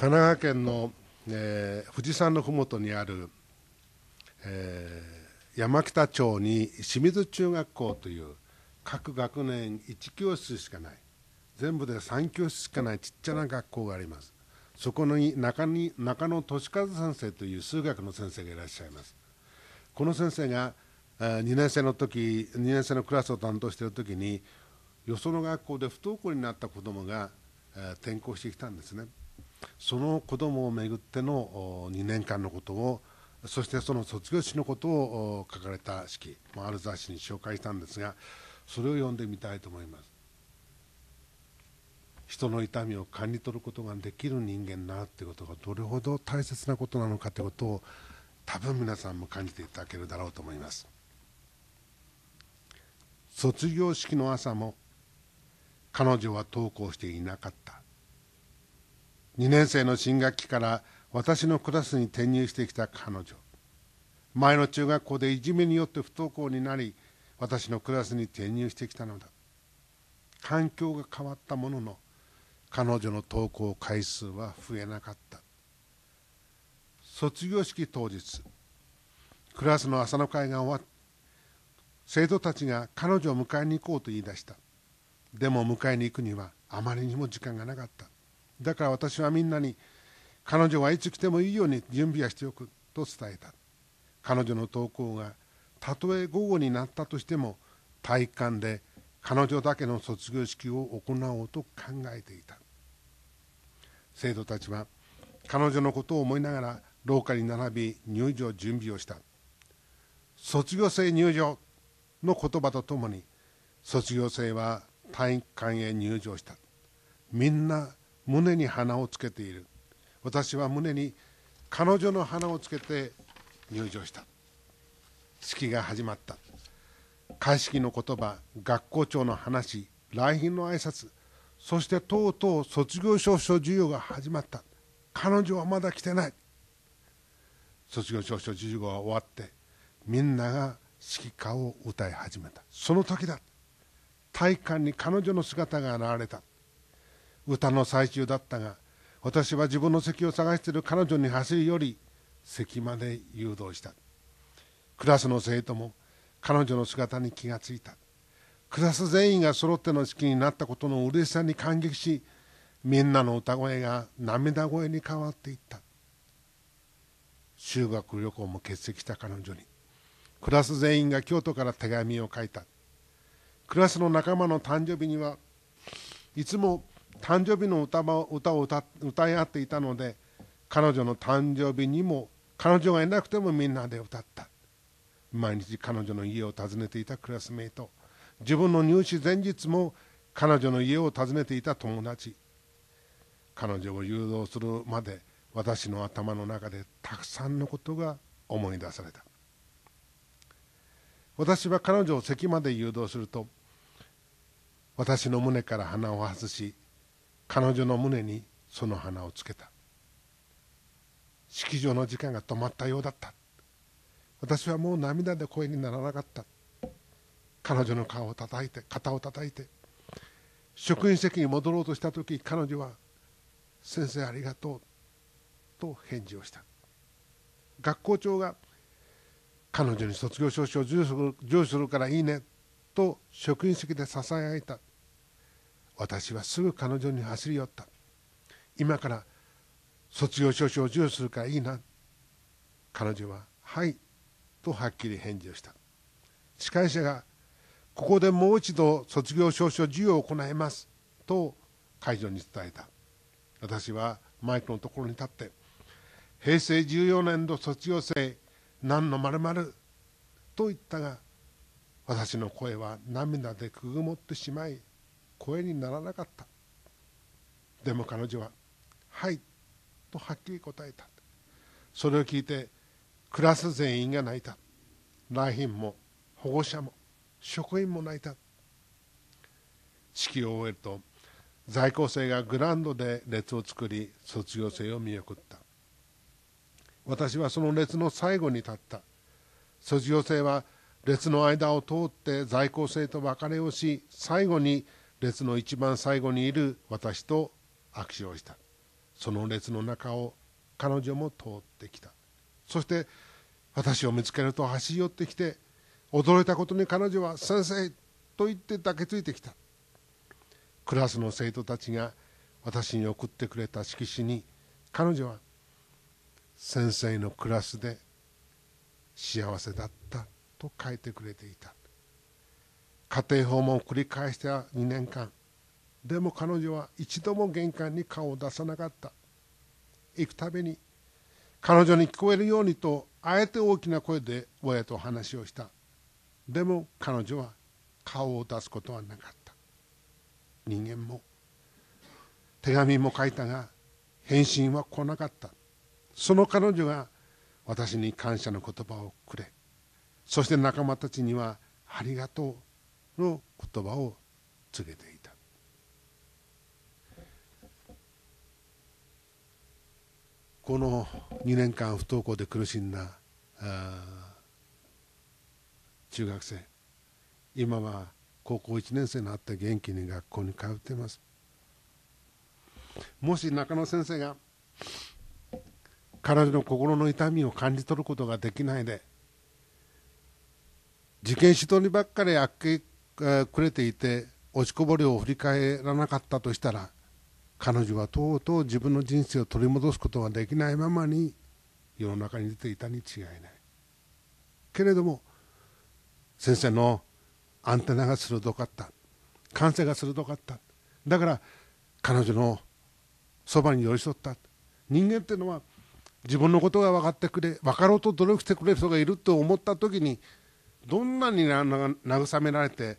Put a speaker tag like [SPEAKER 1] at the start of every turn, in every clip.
[SPEAKER 1] 神奈川県の、えー、富士山の麓にある、えー、山北町に清水中学校という各学年1教室しかない全部で3教室しかないちっちゃな学校がありますそこに中に中野俊和先生という数学の先生がいらっしゃいますこの先生がえ2年生の時2年生のクラスを担当している時によその学校で不登校になった子どもが転校してきたんですねその子どもをめぐっての2年間のことをそしてその卒業式のことを書かれた式もある雑誌に紹介したんですがそれを読んでみたいと思います人の痛みを感じ取ることができる人間なってことがどれほど大切なことなのかということを多分皆さんも感じていただけるだろうと思います卒業式の朝も彼女は登校していなかった2年生の新学期から私のクラスに転入してきた彼女前の中学校でいじめによって不登校になり私のクラスに転入してきたのだ環境が変わったものの彼女の登校回数は増えなかった卒業式当日クラスの朝の会が終わって生徒たちが彼女を迎えに行こうと言い出したでも迎えに行くにはあまりにも時間がなかっただから私はみんなに彼女はいつ来てもいいように準備はしておくと伝えた彼女の投稿がたとえ午後になったとしても体育館で彼女だけの卒業式を行おうと考えていた生徒たちは彼女のことを思いながら廊下に並び入場準備をした卒業生入場の言葉とともに卒業生は体育館へ入場したみんな胸に花をつけている私は胸に彼女の花をつけて入場した式が始まった開式の言葉学校長の話来賓の挨拶そしてとうとう卒業証書授与が始まった彼女はまだ来てない卒業証書授与が終わってみんなが指揮歌を歌い始めたその時だ体育館に彼女の姿が現れた歌の最中だったが私は自分の席を探している彼女に走り寄り席まで誘導したクラスの生徒も彼女の姿に気がついたクラス全員が揃っての式になったことの嬉しさに感激しみんなの歌声が涙声に変わっていった修学旅行も欠席した彼女にクラス全員が京都から手紙を書いたクラスの仲間の誕生日にはいつも誕生日の歌歌を歌歌い合っていたので彼女の誕生日にも彼女がいなくてもみんなで歌った毎日彼女の家を訪ねていたクラスメイト自分の入試前日も彼女の家を訪ねていた友達彼女を誘導するまで私の頭の中でたくさんのことが思い出された私は彼女を席まで誘導すると私の胸から鼻を外し彼女の胸にその花をつけた式場の時間が止まったようだった私はもう涙で声にならなかった彼女の顔を叩いて肩を叩いて職員席に戻ろうとした時彼女は「先生ありがとう」と返事をした学校長が彼女に卒業証書を授与するからいいねと職員席でささやいた私はすぐ彼女に走り寄った今から卒業証書を授与するからいいな彼女は「はい」とはっきり返事をした司会者が「ここでもう一度卒業証書授与を行います」と会場に伝えた私はマイクのところに立って「平成14年度卒業生何のまると言ったが私の声は涙でくぐもってしまい声にならなかったでも彼女は「はい」とはっきり答えたそれを聞いてクラス全員が泣いた来賓も保護者も職員も泣いた式を終えると在校生がグランドで列を作り卒業生を見送った私はその列の最後に立った卒業生は列の間を通って在校生と別れをし最後に列の一番最後にいる私と握手をしたその列の中を彼女も通ってきたそして私を見つけると走り寄ってきて驚いたことに彼女は「先生!」と言って抱きついてきたクラスの生徒たちが私に送ってくれた色紙に彼女は「先生のクラスで幸せだった」と書いてくれていた家庭訪問を繰り返した2年間でも彼女は一度も玄関に顔を出さなかった行くたびに彼女に聞こえるようにとあえて大きな声で親と話をしたでも彼女は顔を出すことはなかった人間も手紙も書いたが返信は来なかったその彼女が私に感謝の言葉をくれそして仲間たちにはありがとうの言葉を告げていた。この2年間不登校で苦しんだ中学生今は高校1年生になって元気に学校に通っていますもし中野先生が彼の心の痛みを感じ取ることができないで事件指導にばっかり悪くれていて落ちこぼれを振り返らなかったとしたら彼女はとうとう自分の人生を取り戻すことができないままに世の中に出ていたに違いないけれども先生のアンテナが鋭かった感性が鋭かっただから彼女のそばに寄り添った人間っていうのは自分のことが分かってくれ分かろうと努力してくれる人がいると思った時にどんなに慰められて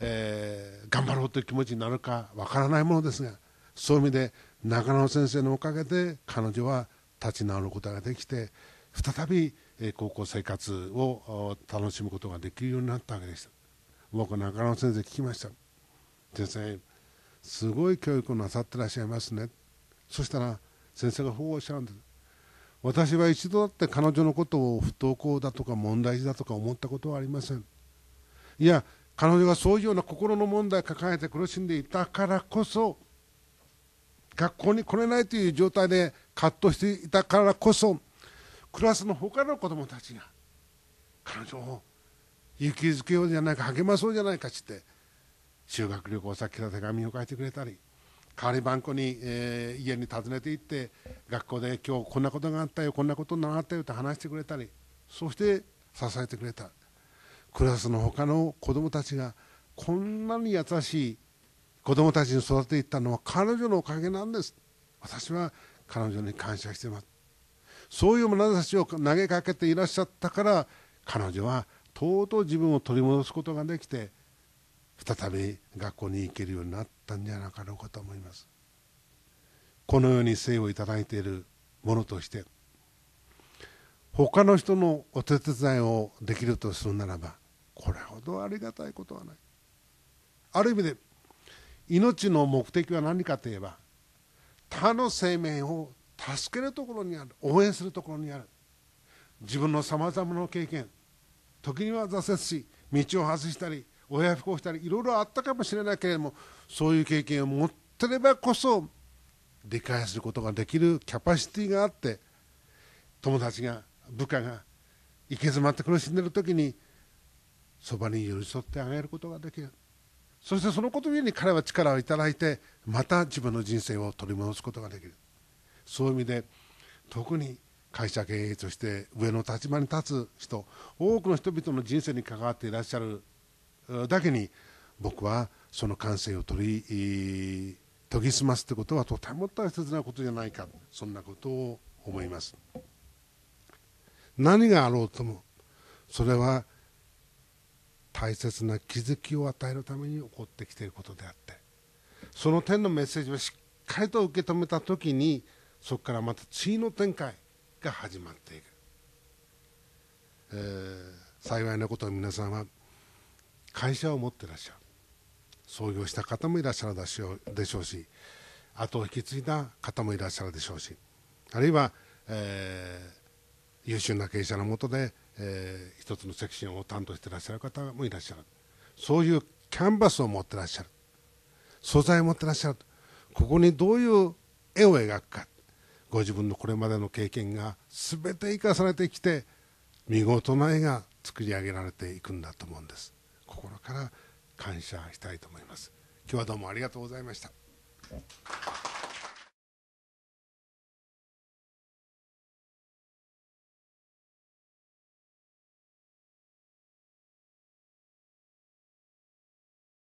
[SPEAKER 1] えー、頑張ろうという気持ちになるかわからないものですがそういう意味で中野先生のおかげで彼女は立ち直ることができて再び、え高校生活を楽しむことができるようになったわけでした僕中野先生聞きました先生すごい教育をなさってらっしゃいますねそしたら先生が保護者なんです私は一度だって彼女のことを不登校だとか問題児だとか思ったことはありませんいや彼女がそういうような心の問題を抱えて苦しんでいたからこそ学校に来れないという状態で葛藤していたからこそクラスの他の子どもたちが彼女を勇気づけようじゃないか励まそうじゃないかって修学旅行先の手紙を書いてくれたり代わり番号に、えー、家に訪ねて行って学校で今日こんなことがあったよこんなことになったよと話してくれたりそして支えてくれたクラスの他の子供たちがこんなに優しい子供たちに育てていったのは彼女のおかげなんです私は彼女に感謝してますそういう眼差しを投げかけていらっしゃったから彼女はとうとう自分を取り戻すことができて再び学校に行けるようになったんじゃなかろうかと思いますこのように生をいただいているものとして他の人のお手伝いをできるとするならばこれほどありがたいことはないある意味で命の目的は何かといえば他の生命を助けるところにある応援するところにある自分のさまざまな経験時には挫折し道を外したり親不孝したりいろいろあったかもしれないけれどもそういう経験を持ってればこそ理解することができるキャパシティがあって友達が部下が行き詰まって苦しんでる時にそばに寄り添ってあげることができるそしてそのことゆえに彼は力をいただいてまた自分の人生を取り戻すことができるそういう意味で特に会社経営として上の立場に立つ人多くの人々の人生に関わっていらっしゃるだけに僕はその感性を取り研ぎ澄ますってことはとても大切なことじゃないかそんなことを思います何があろうともそれは大切な気づきを与えるために起こってきていることであってその点のメッセージをしっかりと受け止めた時にそこからまた次の展開が始まっていく、えー、幸いなことは皆さんは会社を持ってらっしゃる創業した方もいらっしゃるでしょうし後を引き継いだ方もいらっしゃるでしょうしあるいは、えー優秀な経営者のもとで、えー、一つのセクションを担当していらっしゃる方もいらっしゃるそういうキャンバスを持ってらっしゃる素材を持ってらっしゃるここにどういう絵を描くかご自分のこれまでの経験が全て生かされてきて見事な絵が作り上げられていくんだと思うんです心から感謝したいと思います今日はどうもありがとうございました